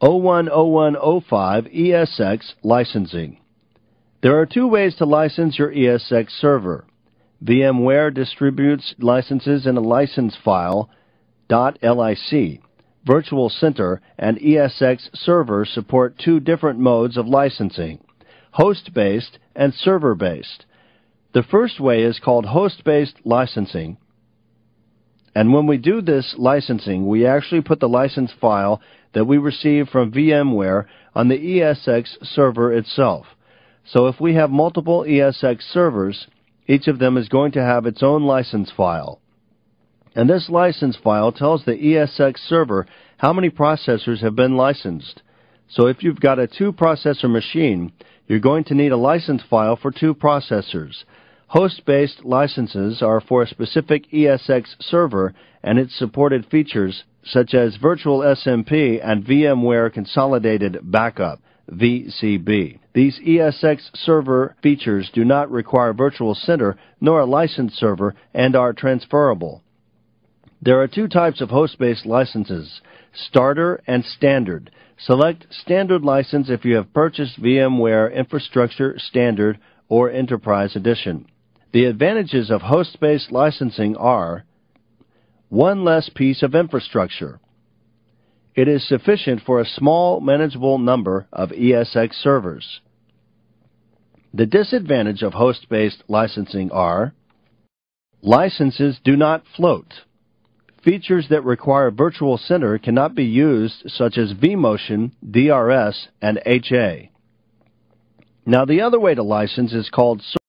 010105 ESX licensing. There are two ways to license your ESX server. VMware distributes licenses in a license file .lic. Virtual Center and ESX Server support two different modes of licensing, host-based and server-based. The first way is called host-based licensing, and when we do this licensing, we actually put the license file that we receive from VMware on the ESX server itself. So if we have multiple ESX servers, each of them is going to have its own license file. And this license file tells the ESX server how many processors have been licensed. So if you've got a two processor machine, you're going to need a license file for two processors. Host-based licenses are for a specific ESX server and its supported features such as Virtual SMP and VMware Consolidated Backup. VCB. These ESX server features do not require Virtual Center nor a license server and are transferable. There are two types of host-based licenses, starter and standard. Select standard license if you have purchased VMware Infrastructure Standard or Enterprise Edition. The advantages of host based licensing are one less piece of infrastructure. It is sufficient for a small, manageable number of ESX servers. The disadvantage of host based licensing are licenses do not float. Features that require Virtual Center cannot be used, such as vMotion, DRS, and HA. Now, the other way to license is called